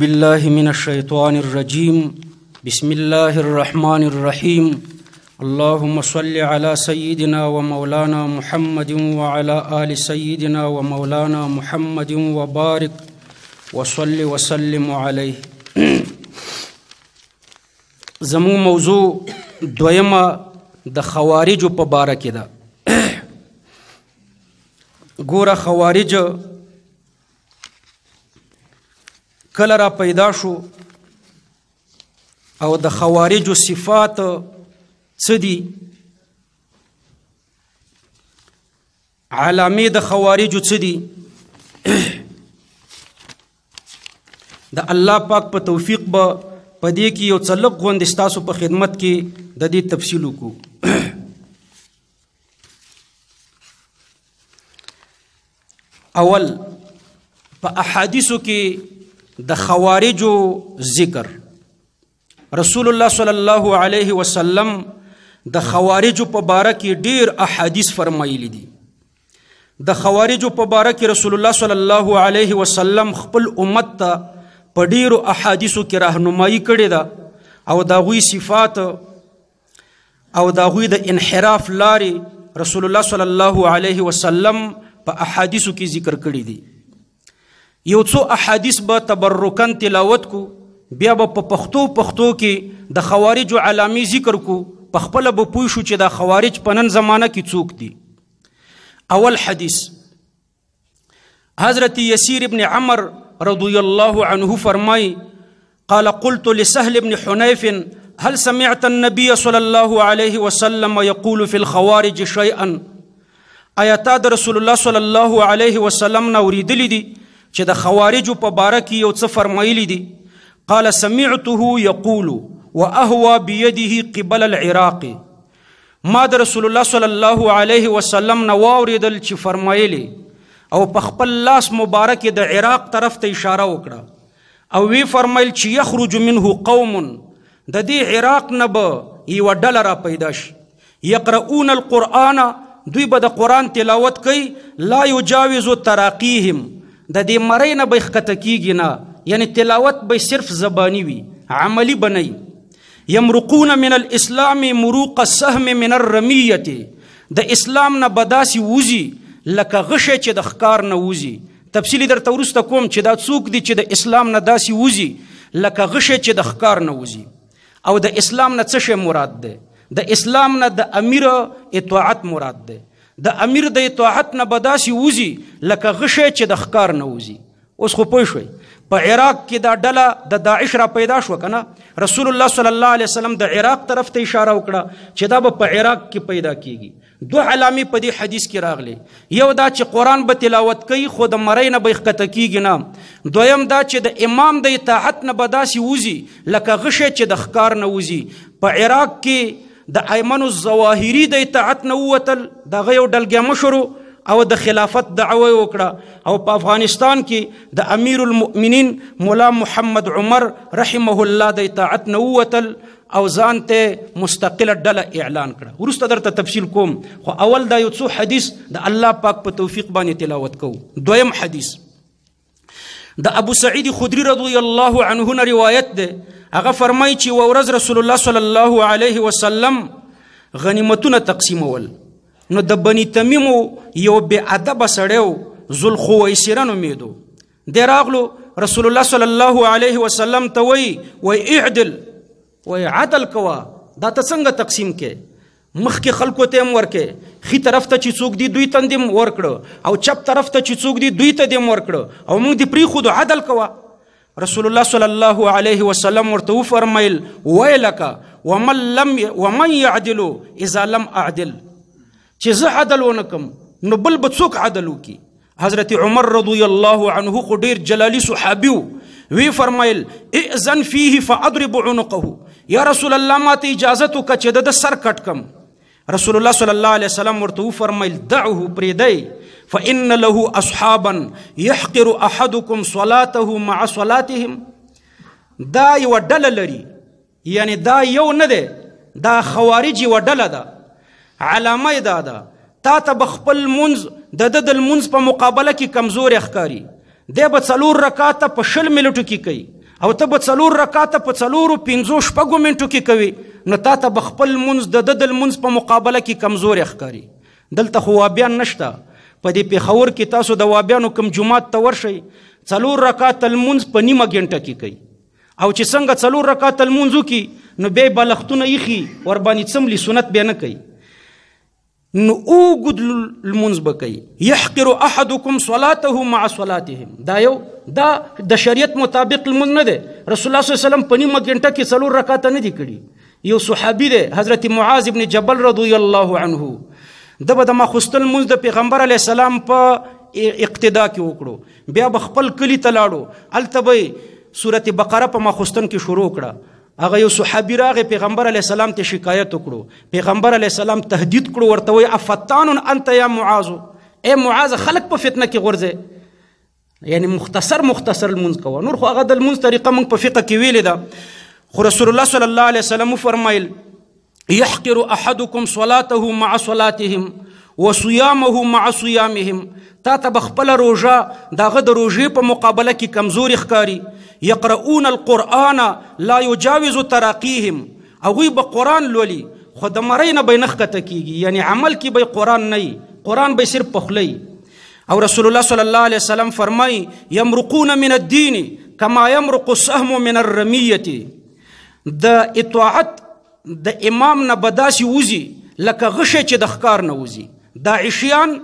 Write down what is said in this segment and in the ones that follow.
بالله من الشيطان الرجيم بسم الله الرحمن الرحيم اللهم صل على سيدنا ومولانا محمد وعلى آل سيدنا ومولانا محمد وبارك وصل وسلم عليه زمو موضوع دویمه د خوارجو په باره کې ده ګوره خوارج کله را پیدا شو او د خوارجو صفات څه دي علامې د خوارجو څه دي د الله پاک په توفیق به په دې کې یو څلق غوند ستاسو په خدمت کې د دې تفصیل وکړو اول په احادیثو کې د خوارجو ذکر رسول الله صلی الله علیه وسلم د خوارجو په باره کې ډیر احادیث فرمایلی دي د خوارجو په باره کې رسول الله صلی الله علیه وسلم خپل امت ته په ډیرو احادیثو کې راهنمایي کړې ده او دا غوي صفات او دا غوي د انحراف لارې رسول الله صلی الله علیه وسلم په احادیثو کې ذکر کړې دي یو څو احادیث به تبرکن تلاوت کو بیا به په پښتو پښتو کې د خوارج علامې ذکر کو په خپل به پوه شو چې د خوارج په نن زمانہ کې څوک دي اول حدیث حضرت یسیر ابن عمر رضی الله عنه فرمای قال قلت لسهل ابن حنيف هل سمعت النبي صلى الله عليه وسلم يقول في الخوارج شيئا ايتا رسول الله صلى الله عليه وسلم نوريدلي دي چې د خوارجو په باره کې یو څه فرمایلی دي قال سمعته یقول واهوى بيده قبل العراق ما د رسول الله صلی الله علیه وسلم نه واوریدل چې فرمایلی او په خپل لاس مبارک د عراق طرف ته اشاره وکړه او وی فرمایل چې یخرج منه قوم د دې عراق نه به یو ډله را پیدا شي یقرؤون القرآن دوی به د قرآن تلاوت کوي لا یجاوز تراقیهم د دې مړۍ نه به ښکته کیږي نه یعنی تلاوت به صرف زبانی وي عملی به نه یمرقون من الاسلام مروق السهم من الرمیت د اسلام نه به داسې وځي لکه غشی چې د ښکار نه وځي تفصیلی درته وروسته کوم چې دا څوک دی چې د اسلام نه داسې وځي لکه غشی چې د ښکار نه وځي او د اسلام نه څه مراد ده د اسلام نه د امیر اطاعت مراد ده د امیر د اطاعت نه بداسي وزي لکه غشه چې د ښکار نه وزي اوس خو پوه شوي په عراق کې دا ډله د داعش را پیدا شو کنه رسول الله صلی الله علیه وسلم د عراق طرف ته اشاره وکړه چې دا به په عراق کې پیدا کیږي دوه علامې په دې حدیث کې راغلي یو دا چې قران به تلاوت کوي خو د مړی نه به ښکته کیږي نه دویم دا چې د امام د اطاعت نه به داسې وځي لکه غشه چې د ښکار نه وځي په عراق کې د ایمن الظواهری د اطاعت نه ووتل دغه یو ډلګیمه شروع او د خلافت دعوه وکړه او په افغانستان کې د امیر المؤمنین مولا محمد عمر رحمه الله د اطاعت نه ووتل او ځان ته مستقله ډله اعلان کړه وروسته درته تفصیل کوم خو اول دا یو څو حدیث د الله پاک په پا توفیق باندې تلاوت کوو دویم حدیث د ابو سعید خدری رضی الله عنه نه روایت ده هغه فرمایي چې ورځ رسول الله صلی الله علیه وسلم غنیمتونه تقسیمول نو د بنی تمیم یو بې ادب سړیو ذوالخویسره نومېدو دی راغلو رسول الله صلی الله علیه وسلم ته وی وی اعدل وی عدل کوا دا ته څنګه تقسیم کې مخکې خلکو ته هم ورکې خي طرف ته چې څوک دی دوی ته دیم ورکړه او چپ طرف ته چې څوک دی دوی ته دیم ورکړه او موږ دی پری خود عدل کوا رسول الله صلی الله علیه وسلم ورته وفرمایل ویلک ومن لم ومن يعدل اذا لم اعدل چې زه عدل ونکم نو بل به څوک عدل وکي حضرت عمر رضی الله عنه خو ډیر جلالي صحابي وی فرمایل اذن فيه فاضرب عنقه یا رسول الله ماته اجازه وکړه چې د سر کټ کم رسول الله صلی الله علیه وسلم ورته فرمایل دعه پریدی فان له اصحابا يحقر احدكم صلاته مع صلاتهم دا یو ډله لري یعنی دا یو نه دی دا خوارجی و ډله ده علامه دا ده تا ته بخپل منځ د د د منځ په مقابله کې کمزور ښکاری دی به څلور رکعاته په شل منټو کې کوي او ته به څلور رکاته په څلورو پنځو شپږو منټو کې کوي نو تا ته به خپل منځ د د منځ په مقابله کې کمزوري ښکاري دلته خو وابیان نشته په دې پیښور کې تاسو د وابیانو کم جمعات ته ورشئ څلور رکعات المنز په نیمه ګنټه کې کوي او چې څنګه څلور رکعات المنزو کې نو به بلختونه یخي ور باندې څملي سنت به نه کوي نو اوګد المنز بکې يحقر احدكم صلاته مع صلاتهم دا یو دا د شریعت مطابق المنز نه ده رسول الله صلی الله علیه وسلم پنی مګنټه کې څلور رکعات نه دي کړي یو صحابي ده حضرت معاذ ابن جبل رضی الله عنه دبه د ما خوستل منز د پیغمبر علی السلام په اقتدا کې وکړو بیا بخپل کلی تلاړو التبی سورته بقره په ما خوستن کې شروع کړه هغه یو صحابي راغې پیغمبر علی السلام ته شکایت وکړو پیغمبر علی السلام تهدید کړو ورته وی افتان انت یا معاذ اے معاذ خلق په فتنه کې غورځي یعنی مختصر مختصر المنز کوه نور خو هغه د المنز طریقه موږ په فقه کې ویلې ده خو رسول الله صلی الله علیه وسلم فرمایل يحقر احدكم صلاته مع صلاتهم و صيامه مع صيامهم تا ته بخپل روزه داغه د روزې په مقابله کې کمزوري ښکاری یقرؤون القرآن لا يجاوز تراقيهم هغوی به قرآن لولي خو د مرۍ نه به یې نښکته کیږي یعنی عمل کې به قرآن نه قرآن به صرف پخلی او رسول الله صلی الله علیه وسلم فرمای یمرقون من الدین کما یمرق السهم من الرمیه د اطاعت د امام نه بداسي وزي لکه غشه چې د ښکار نه وزي داعشیان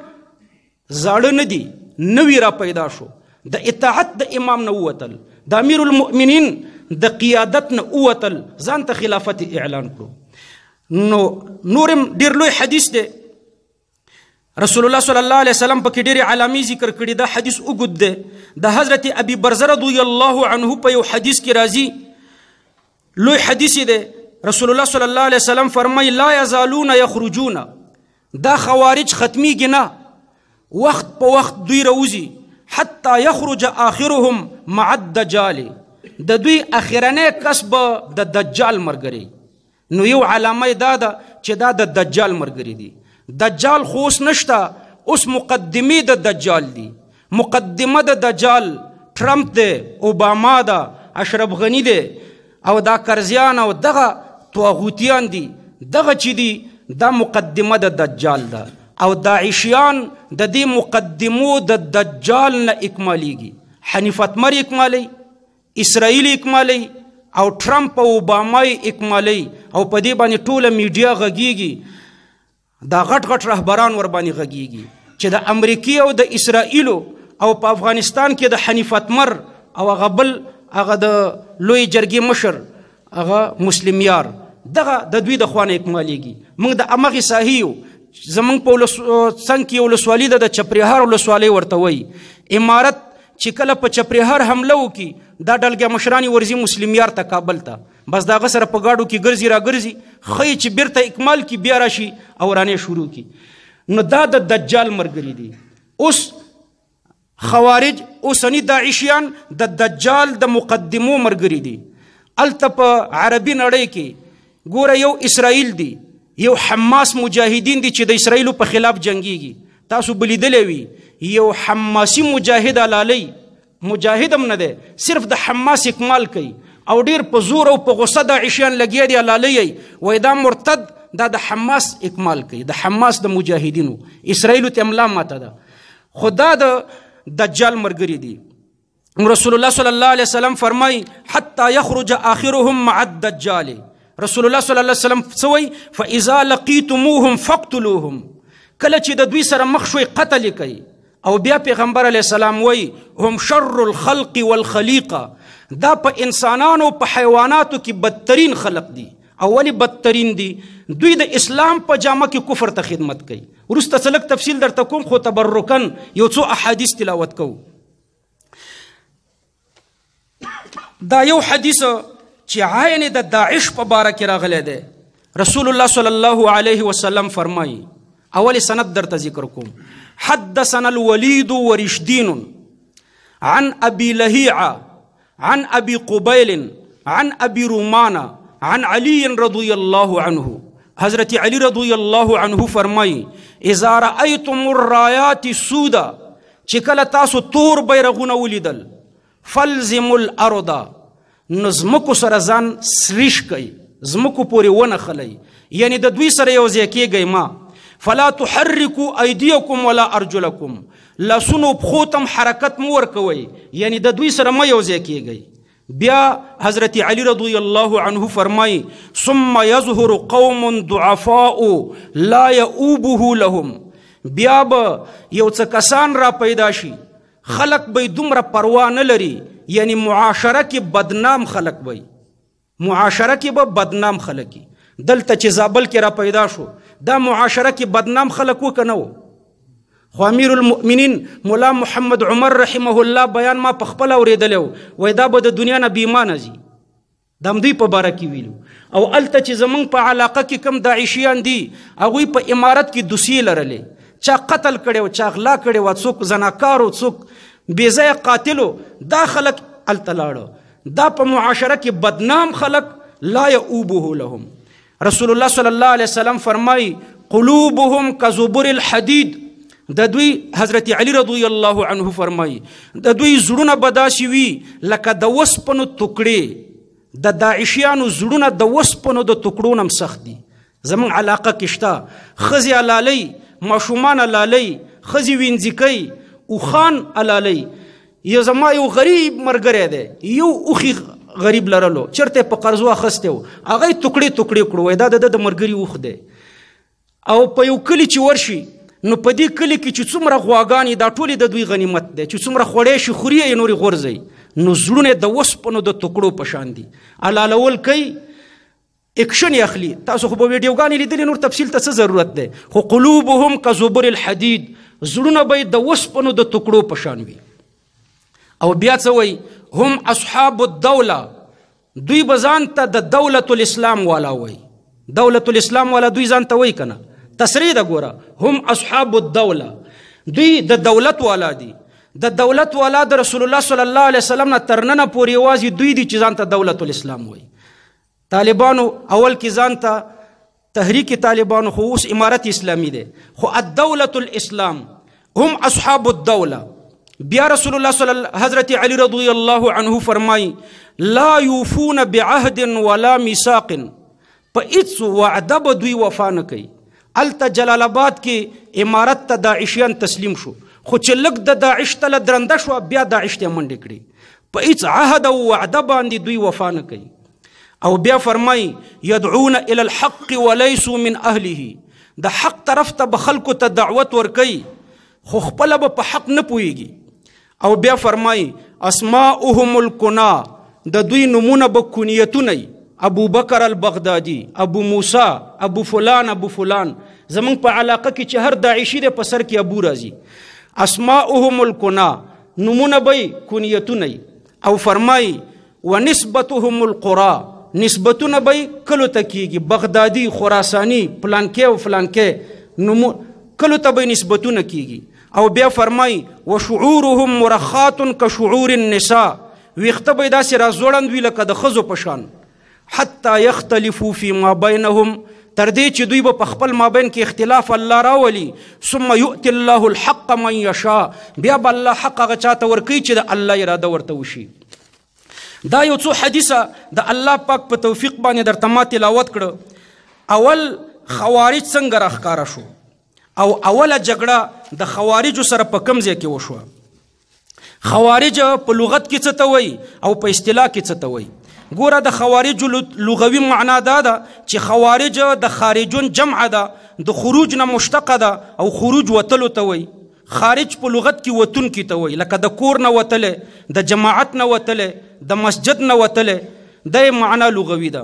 زاړه نه دي نوی را پیدا شو د اطاعت د امام نه ووتل د امیر المؤمنین د قیادت نه ووتل ځان ته خلافت اعلان کړو نو نورم ډیر لوی حدیث دی رسول الله صلی الله علیه وسلم په کې ډېر علامي ذکر کړی دا حدیث وګد دی د حضرت ابي برزره رضی الله عنه په یو حدیث کې راځي لوی حدیث دی رسول الله صلی الله علیه وسلم فرمای لا یزالون یخرجون دا خوارج ختمیږي نه وخت په وخت دوی روزي حتی یخرج آخرهم مع الدجال د دوی اخرنه کسب د دجال مرګري نو یو علامه دا ده چې دا د دجال مرګري دي دجال خوس نشته اوس مقدمه د دجال دي مقدمه د دجال ټرمپ دی اوباما ده اشرف غنی دی او دا کرزیان او دغه توغوتیان دي دغه چې دي دا مقدمه د دجال ده او داعشیان د دې مقدمو د دجال نه اکمالیږي حنیف اتمر اکمالی اسرائیل اکمالی او ټرمپ او اوباما اکمالی او په دې باندې ټوله میډیا غږیږي دا غټ غټ رهبران ور باندې غږیږي چې د امریکای او د اسرائیلو او په افغانستان کې د حنیف اتمر او غبل هغه د لوی جرګې مشر هغه مسلم یار دغه د دوی د خوانه اکمالېږي موږ د امغې ساحې یو زمونږ په څنګ کې یو ولسوالي ده د چپریهار ولسوالۍ ورته وایي عمارت چې کله په چپریهار حمله وکړي دا ډلګیا مشرانې ورځي مسلمیار ته کابل ته بس داغه سره په ګاډو کې ګرځي را ګرځي خی چې بیرته اکمال کې بیا راشي او رانې شروع کی نو دا د دجال مرګري دي اوس خوارج اوسنی داعشیان د دجال د مقدمو مرګري دي الته په عربي نړۍ کې ګوره یو اسرائیل دی یو حماس مجاهدین دي چې د اسرائیلو په خلاف جنگيږي تاسو بلیدلې وي یو حماسي مجاهد علالي مجاهد هم نه دی صرف د حماس اکمال کوي او ډیر په زور او په غصه د عشیان لګیا دی علالي وای دا مرتد دا د حماس اکمال کوي د حماس د مجاهدینو اسرائیلو ته املا ماته ده خدا د دجال مرګري دی رسول الله صلی الله علیه وسلم فرمای حتی یخرج اخرهم مع الدجال رسول الله صلی الله علیه وسلم سوی فاذا لقیتموهم فقتلوهم کله چې د دوی سره مخ شوي قتل کوي او بیا پیغمبر علی السلام وی هم شر الخلق والخليقه دا په انسانانو په حیواناتو کې بدترین خلق دي اولی بدترین دي دوی د اسلام په جامه کې کفر ته خدمت کوي ورسته سلک تفصیل درته کوم خو تبرکن یو څو احادیث تلاوت کوو دا یو حدیث چې عین د داعش په باره کې راغلی دی رسول الله صلی الله علیه وسلم فرمایي اول سند درته ذکر کوم حدثنا الوليد ورشدين عن ابي لهيعه عن ابي قبيل عن ابي رومان عن علي رضي الله عنه حضرت علی رضی اللہ عنہ فرمائی اذا رأیتم الرایات سودا چکل تاسو تور بیرغونه ولیدل فلزم الارضا نو زمکو سره ځان سریش کوي زمکو پورې ونه خلی یعنی د دوی سره یو ځای کېږئ ما فلا تحرکو ایدیکم ولا ارجلکم لاسونو پښو تم حرکت مو ورکوئ یعنی د دوی سره مه یو ځای کېږئ بیا حضرت علی رضی الله عنه فرمای ثم یظهر قوم ضعفاء لا یؤوبه لهم بیا به یو څه کسان را پیدا شي خلق به دومره پروا نه لري یعنی معاشره کې بدنام خلک وي معاشره کې به بدنام خلک دلته چې زابل کې را پیدا شو دا معاشره کې بدنام خلک وکنه وو خو امیر المؤمنین مولا محمد عمر رحمه الله بیان ما پخپل اوریدلو وای دا به د دنیا نه بیمانه زی دم دوی په باره کې ویلو او الته چې زمونږ په علاقه کې کم داعشیان دي هغوی په امارت کې دوسیې لرلې چا قتل کړی چا غلا کړی وه څوک زناکار څوک بې ځای قاتلو دا خلک الته لاړو دا په معاشره کې بدنام خلک لا یعوبه لهم رسول الله صلی الله علیه وسلم فرمای قلوبهم کزبر الحديد د دوی حضرت علی رضی الله عنه فرمای د دوی زړونه بداسي وي لکه د وسپنو ټوکړي د داعشیانو زړونه د وسپنو د ټوکړو نم سخت دي زمون علاقه کښتا خزی علالی ماشومان علالی خزی وینځکی او خان علالی یو زما یو غریب مرګره دی یو اوخي غریب لرلو چرته په قرض واخسته هغه ټوکړي ټوکړي کړو دا د مرګري اوخ دی او په یو کلی چې ورشي نو په دې کلی کې چې څومره غواګانی دا ټوله د دوی غنیمت ده چې څومره خوړې شي خوري یې نوري غورځي نو زړونه د وسپنو د ټوکړو په شان دي علالول کوي اکشن اخلي تاسو خو په ویډیوګانې لیدلې نور تفصیل ته څه ضرورت ده خو قلوبهم کزبر الحديد زړونه به د وسپنو د ټکړو په شان وي او بیا څه وای هم اصحاب الدوله دوی بزان ته د دولت الاسلام والا وای دولت الاسلام والا دوی ځان ته وای کنه تسری د ګوره هم اصحاب الدوله دوی د دولت والا دي د دولت والا د رسول الله صلی الله علیه وسلم نه ترننه پورې واځي دوی دي چې ځان ته دولت الاسلام وای طالبانو اول کې ځان ته تحریک طالبان خو اوس امارت اسلامی دی خو الدوله الاسلام هم اصحاب الدوله بیا رسول الله صلی الله حضرت علی رضی الله عنه فرمای لا یوفون بعهد ولا میثاق په هیڅ وعده به دوی وفا نه کوي الته جلال آباد کې امارت ته داعشیان تسلیم شو خو چې لګ د داعش تل درنده شو بیا داعش ته منډه کړي په هیڅ عهد او وعده باندې دوی وفا نه کوي او بیا فرمای يدعون الى الحق وليسوا من اهله د حق طرف ته بخلکو ته دعوت ورکي خو خپل به په حق نه پويږي او بیا فرمای اسماءهم الكنا د دوی نمونه به کنیتونه ابو بکر البغدادي ابو موسی ابو فلان ابو فلان زمون په علاقه کې چې هر داعشی د پسر کې ابو راځي اسماءهم الكنا نمونه به کنیتونه او فرمای ونسبتهم القرى نسبتونه به کلو ته کیږي بغدادي خراساني فلانکې او فلانکې نو کلو ته به نسبتونه کیږي او بیا فرمای و شعورهم مرخات كشعور النساء ویخته به داسې رازوړند وی لکه د خزو پشان حتی یختلفوا فيما بينهم تر دې چې دوی په خپل مابین کې اختلاف الله راولي ثم يؤتي الله الحق من يشاء بیا بل حق غچا ته ورکی چې د الله اراده ورته وشي دا یو څو حدیثه د الله پاک په پا توفیق باندې درته ما تلاوت کړه اول خوارج څنګه راخکاره شو او اوله جګړه د خوارجو سره په کم ځای کې وشوه خوارج په لغت کې څه ته وایي او په اصطلاح کې څه ته وایي ګوره د خوارجو لغوي معنا دا ده چې خوارج د خارجون جمع ده د خروج نه مشتقه ده او خروج وتلو ته وایي خارج په لغت کې وتون کې ته وای لکه د کور نه وتلې د جماعت نه وتلې د مسجد نه وتلې د معنا لغوي ده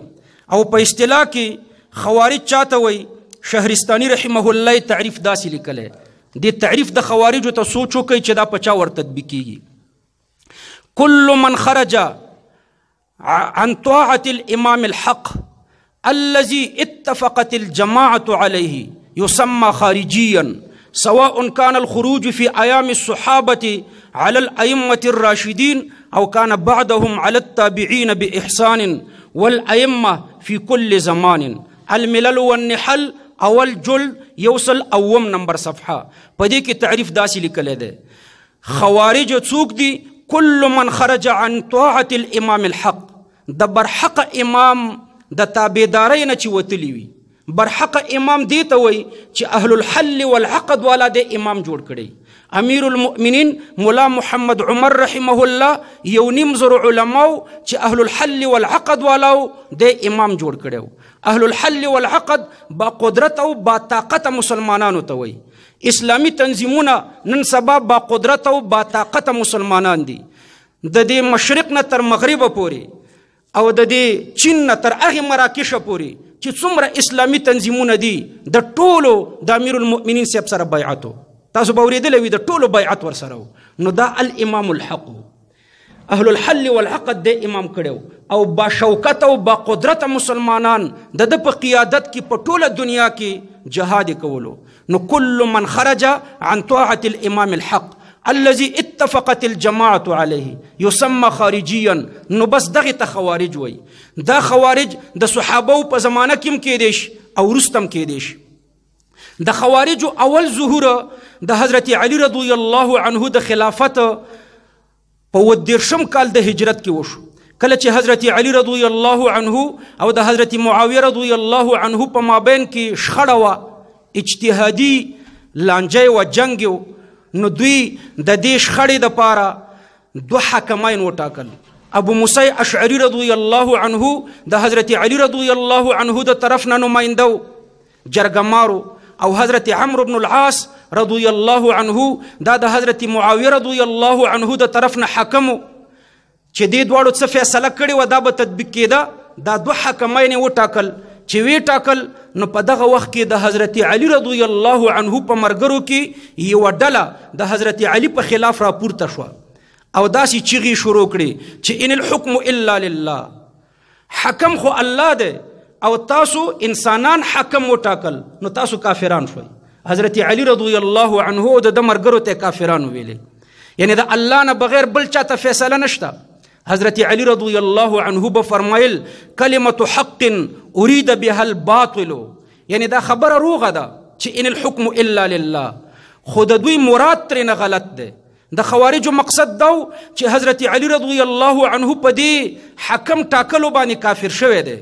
او په اصطلاح کې خوارج چاته وای شهرستاني رحمه الله تعریف داسې لیکلې د تعریف د خوارجو ته سوچ وکړي چې دا په چا ور تطبیق کیږي کل من خرج عن طاعة الإمام الحق الذي اتفقت الجماعة عليه يسمى خارجياً سواء كان الخروج في أيام الصحابة على الأئمة الراشدين أو كان بعدهم على التابعين بإحسان والأئمة في كل زمان الملل والنحل اول جل يوصل اوم نمبر صفحه په دې کې تعریف داسې لیکل دی خوارج څوک دي كل من خرج عن طاعه الامام الحق د برحق امام د تابعدارۍ نه چې وتلی وي برحق امام دی ته وای چې اهل الحل والعقد والا د امام جوړ کړي امیر المؤمنین مولا محمد عمر رحمه الله یو نیم زر علماو چې اهل الحل والعقد والاو د امام جوړ کړي اهل الحل والعقد با قدرت او با طاقت مسلمانانو ته وای اسلامی تنظیمونه نن سبا با قدرت او با طاقت مسلمانان دي د دې مشرق نه تر مغرب پورې او د دې چین نه تر هغه مراکش پورې چې څومره اسلامی تنظیمونه دي د ټولو د امیر المؤمنین صاحب سره بیعت تاسو به اوریدلی وي د ټولو بیعت ورسره نو دا الامام الحق اهل الحل والعقد د امام کړو او با شوکت او با قدرت مسلمانان د د په قیادت کې په ټوله دنیا کې جهاد کولو نو کل من خرج عن طاعه الامام الحق الذي اتفقت الجماعه عليه يسمى خارجيا نو بس دغه ته خوارج وای دا خوارج د صحابه په زمانه کې هم کېدیش او رستم کېدیش د خوارج اول ظهور د حضرت علی رضی الله عنه د خلافت په ودیرشم کال د هجرت کې وشو کله چې حضرت علی رضی الله عنه او د حضرت معاویه رضی الله عنه په مابین کې شخړه و اجتهادي لانجه و جنگ و نو دوی د دې شخړې د پاره دوه حکمین وټاکل ابو موسی اشعری رضی الله عنه د حضرت علی رضی الله عنه د طرف نه نمائنده جرګمارو او حضرت عمرو بن العاص رضی الله عنه دا د حضرت معاویه رضی الله عنه د طرف نه حکم چې دې دواړو څه فیصله کړې و دا به تطبیق کېده دا دوه حکمین وټاکل چې وی ټاکل نو په دغه وخت کې د حضرت علی رضی الله عنه په مرګرو کې یو ډله د حضرت علی په خلاف راپورته شو او داسې چیغي شروع کړي چې ان الحكم الا لله حکم خو الله دی او تاسو انسانان حکم وټاکل نو تاسو کافران شوي حضرت علی رضی الله عنه د مرګرو ته کافرانو ویلي یعنی د الله نه بغیر بل چاته فیصله نشته حضرت علی رضی الله عنه به فرمایل کلمت حق ارید بها الباطل یعنی دا خبره روغه ده چې ان الحكم الا لله خو د دوی مراد ترې غلط ده د خوارجو مقصد دا چې حضرت علی رضی الله عنه په دې حکم ټاکلو باندې کافر شوی دی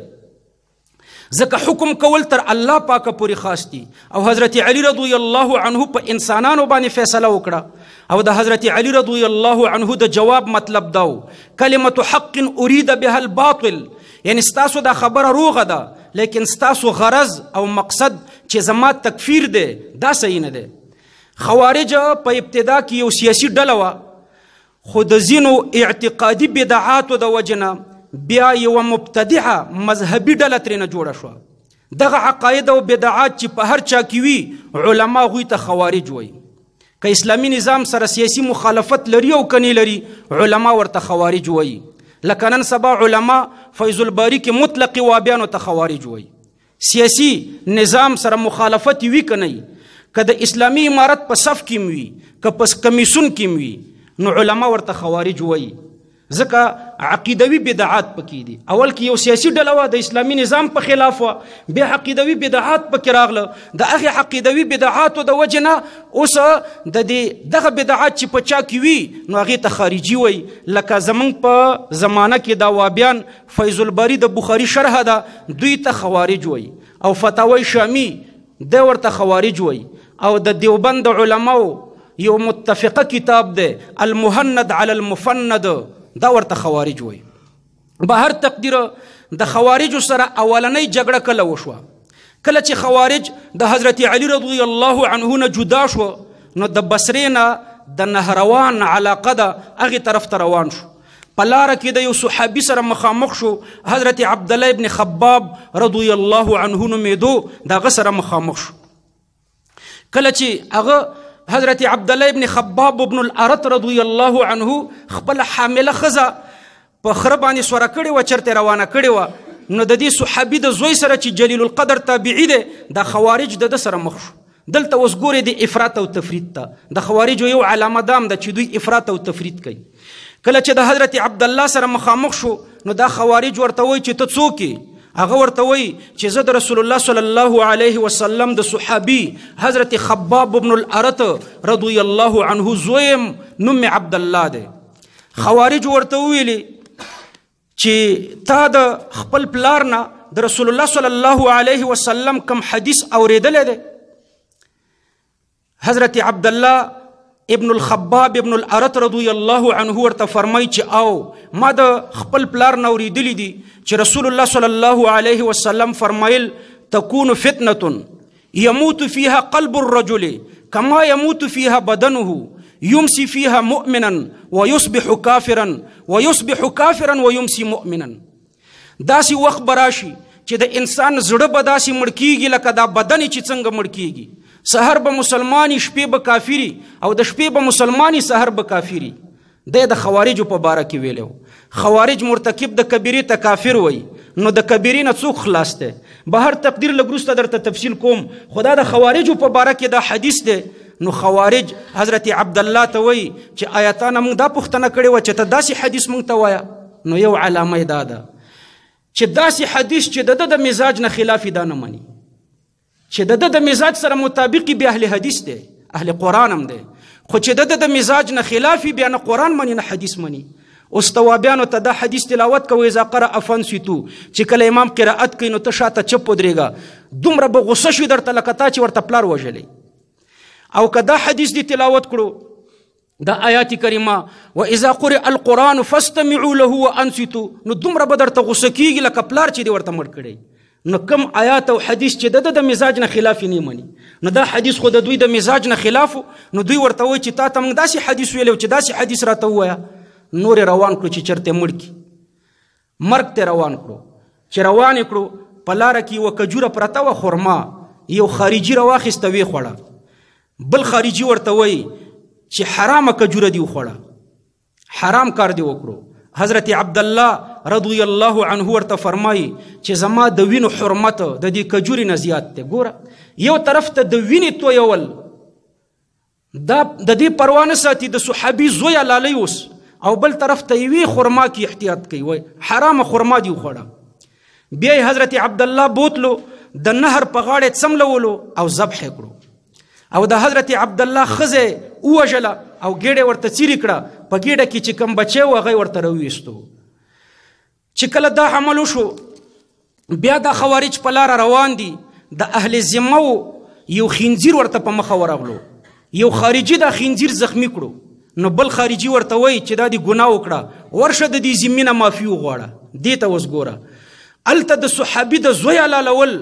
ځکه حکم کول تر الله پاکه پورې خاص دي او حضرت علی رضی الله عنه په انسانانو باندې فیصله وکړه او د حضرت علی رضی الله عنه د جواب مطلب داو کلمه حق اريد بها الباطل یعنی ستاسو دا خبره روغه ده لیکن ستاسو غرض او مقصد چې زما تکفیر دی دا صحیح نه دی خوارج په ابتدا کې یو سیاسي ډله وه خو د ځینو اعتقادي بدعاتو د وجنه بیا یوه مبتدعه مذهبي ډله ترېنه جوړه شوه دغه عقاید او بدعات چې په هر چا کې وي علما هغوی ته خوارج وایي که اسلامی نظام سره سیاسي مخالفت لري او کني لري علما ورته خوارج وایي لکه نن سبا علما فیض الباری کې مطلق وابیانو ته خوارج وایي سیاسي نظام سره مخالفت وی کني که د اسلامی امارت په صف کې وي که په کمیسون کې وي نو علما ورته خوارج وایي ځکه عقیدوي بدعات پکې دي اول کې یو سیاسي ډله و د اسلامي نظام په خلاف و بیا عقیدوي بدعات پکې راغله د هغې عقیدوي بدعاتو د وجې نه اوس د دې دغه بدعات چې په چا کې وي نو هغې ته خارجي وي لکه زمونږ په زمانه کې دا وابیان فیض الباري د بخاري شرحه ده دوی ته خوارج وي او فتاوی شامی د ورته خوارج وي او د دیوبند علماو یو متفقه کتاب ده المهند علی المفند دا ورته خوارج وای به هر تقدیر د خوارج سره اولنۍ جګړه کله وشوه کله چې خوارج د حضرت علی رضی الله عنه نه جدا شو نو د بصرې نه د نهروان علاقه ده هغې طرف ته روان شو په لاره کې د یو صحابي سره مخامخ شو حضرت عبد الله ابن خباب رضی الله عنه نومېدو د هغه سره مخامخ شو کله چې هغه حضرت عبدالله ابن خباب ابن الارت رضی الله عنه خپل حامله خزه په خره باندې سوره کړې و چرته روانه کړې و نو د دې صحابي د زوی سره چې جلیل القدر تابعی دی د خوارج د سره مخ شو دلته اوس ګوري د افراط او تفرید ته د خوارج یو علامه دام ده دا چې دوی افراط او تفرید کوي کله چې د حضرت عبدالله سره مخامخ شو نو دا خوارج ورته وای چې ته څوک هغه ورته وای چې زه د رسول الله صلی الله علیه وسلم د صحابي حضرت خباب ابن الارت رضی الله عنه زویم نوم عبد الله دی خوارج ورته ویلي چې تا د خپل پلار نه د رسول الله صلی الله علیه وسلم کم حدیث اوریدل دی حضرت عبد الله ابن الخباب ابن الارت رضی الله عنه ورته فرمای چې او ما د خپل پلار نوریدلې دي چې رسول الله صلی الله علیه وسلم فرمایل تكون فتنه يموت فيها قلب الرجل كما يموت فيها بدنه يمسي فيها مؤمنا ويصبح كافرا ويصبح كافرا ويمسي مؤمنا داسي وخت براشي چې د انسان زړه به داسې مړ کیږي لکه دا بدن چې څنګه مړ کیږي سحر به مسلمانی شپې به کافری او د شپې به مسلمانی سحر به کافری د د خوارجو په باره کې ویلو خوارج مرتکب د کبیره ته کافر وای نو د کبیره نه څوک خلاص ته به هر تقدیر لګروسته درته تفصیل کوم خدا د خوارجو په باره کې دا حدیث ده نو خوارج حضرت عبد الله ته وای چې آیاتانه موږ دا پوښتنه کړې و چې ته داسې حدیث موږ ته وایا نو یو علامه دا ده چې داسې حدیث چې د د مزاج نه خلاف دا نه مني چې د د مزاج سره مطابق به اهل حدیث دی اهل قران هم دی خو چې د د مزاج نه خلاف بیا نه قران منی نه حدیث منی اوس توابیانو ته د حدیث تلاوت کوي اذا قرأ فنسیتو چې کله امام قرأت کوي نو ته شاته چپ ودرېږه دومره به غصه شوي درته لکه تا چې ورته پلار وژلی او که دا حدیث دی تلاوت کړو دا آیات کریمه و اذا قرئ القرآن فاستمعوا له وانصتوا نو دومره به درته غصه کیږي لکه پلار چې دی ورته مړ کړی نو کم آیات او حدیث چې د د مزاج نه خلاف نه مني نو دا حدیث خو د دوی د مزاج نه خلاف نو دوی ورته وایي چې تا ته موږ داسې حدیث ویلو چې داسې حدیث راته وایا نور روان کړو چې چرته مړ کی مرګ ته روان کړو چې روان کړو په لار کې و کجوره پرته و خرما یو خارجي رواخسته وی خوړه بل خارجي ورته وایي چې حرامه کجوره دی خوړه حرام کار دی وکړو حضرت عبد الله رضی الله عنه ورته فرمایي چې زما د وینو حرمت د دې کجوري نه زیات دی ګوره یو طرف ته د وینې تویول دا د دې پروا نه ساتي د صحابي زوی لالی اوس او بل طرف ته یوې خرما کې احتیاط کوي وای حرامه خرما دی وخوړه بیا حضرت عبد الله بوتلو د نهر په غاړه څملولو او ذبح کړو او د حضرت عبد الله خزه وژله او ګیډه ورته چیرې کړه په ګیډه کې چې کم بچي و هغه ورته راوېستو چې کله دا عمل شو بیا د خوارج په لار روان دي د اهل ذمه یو خنزیر ورته په مخه ورغلو یو خارجي دا خنزیر زخمی کړو نو بل خارجي ورته وای چې دا دی ګناه وکړه ورشه د دې زمينه مافي وغواړه دې ته وسګوره الته د صحابي د زوی علالول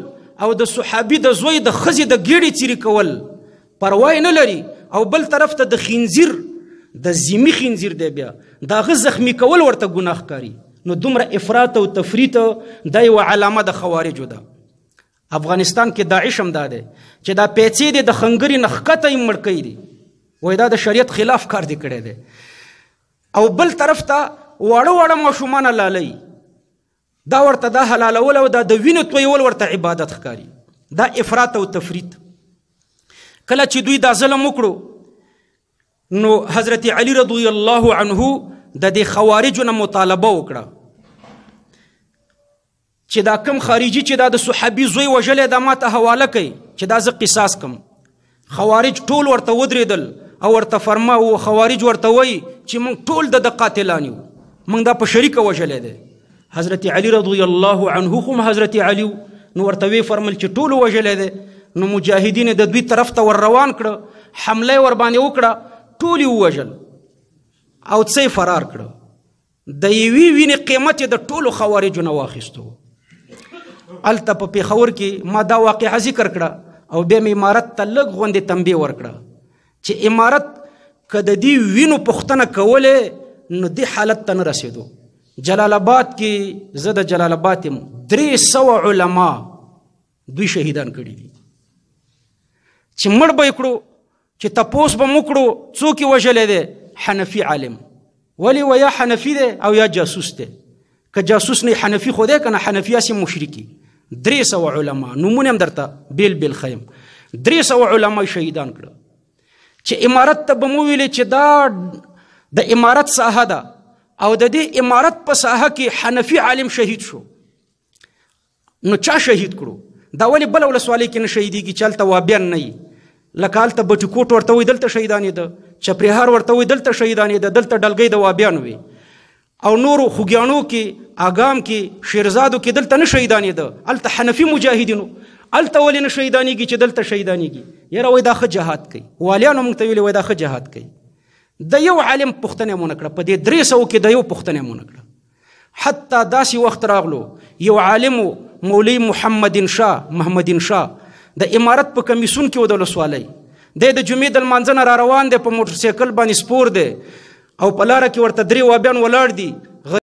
او د صحابي د زوی د خزي د ګیړي چیرې کول پروا نه لري او بل طرف ته د خنزیر د زمي خنزیر دی بیا دا غ زخمی کول ورته ګناه کاری نو دومره افراط او تفریط د یو علامه د خوارجو ده افغانستان کې داعش هم ده چې دا پیسې دي د خنګري نخکته یې مړ کړي دي وای دا د شریعت خلاف کار دی کړی دی او بل طرف ته واړه واړه ماشومان لالي دا ورته دا حلالول او دا د وینو تویول ورته عبادت ښکاري دا افراط او تفریط کله چې دوی دا ظلم وکړو نو حضرت علی رضی الله عنه د دې خوارجو نه مطالبه وکړه چې دا کم خارجي چې دا د صحابي زوی وژلې دا ماته حواله کوي چې دا زه قصاص کم خوارج ټول ورته ودرېدل او ورته فرما او خوارج ورته وای چې موږ ټول د قاتلان یو موږ دا په شریکه وژلې دي حضرت علی رضی الله عنه خو حضرت علی نو ورته وی فرمل چې ټول وژلې دي نو مجاهدین د دوی طرف ته ور روان کړه حمله ور باندې وکړه ټول وژل او څه فرار کړ د یوې وینې قیمت د ټولو خوارجو نه واخیستو الته په پیښور کې ما دا واقعه ذکر کړه او به امارت ته لږ غوندې تنبیه ورکړه چې امارت که د دې وینو پوښتنه کولې نو دې حالت ته نه رسېدو جلال آباد کې زه د جلال آباد یم درې سوه علما دوی شهیدان کړي دي چې مړ به یې کړو چې تپوس به مو کړو څوک یې وژلی دی حنفي عالم ولی و یا حنفي دی او یا جاسوس دی که جاسوس نه حنفي خو دی کنه حنفي اسی مشرکی درې سو علما نمونه هم درته بیل بیل خیم درې سو علما شهیدان کړه چې امارت ته بمو ویلې چې دا د امارت ساحه ده او د دې امارت په ساحه کې حنفي عالم شهید شو نو چا شهید کړو دا ولې بل ولسوالۍ کې نه شهیدیږي چلته وابیان نه لکه هلته بټي کوټ ورته وی دلته شهیدانې ده چپریهار ورته وي دلته شهیدانې د دلته ډلګۍ د وابیان وي او نورو خوګیانو کې اګام کې شیرزادو کې دلته نه شهیدانې ده الته حنفي مجاهدینو الته ولې نه شهیدانېږي چې دلته شهیدانېږي یاره وای دا ښه جهاد کوي والیانو موږ ته ویلي وای دا ښه جهاد کوي د یو عالم پوښتنه مونږ کړه په دې درې سوه کې د یو پوښتنه مونږ کړه حتی داسې وخت راغلو یو عالم مولوی محمد شاه محمد شاه د امارت په کمیسون کې ودل سوالی د د جمعې د لمانځه نه را روان دی په موټرسایکل باندې سپور دی او په لاره کې ورته درې وابیان ولاړ دي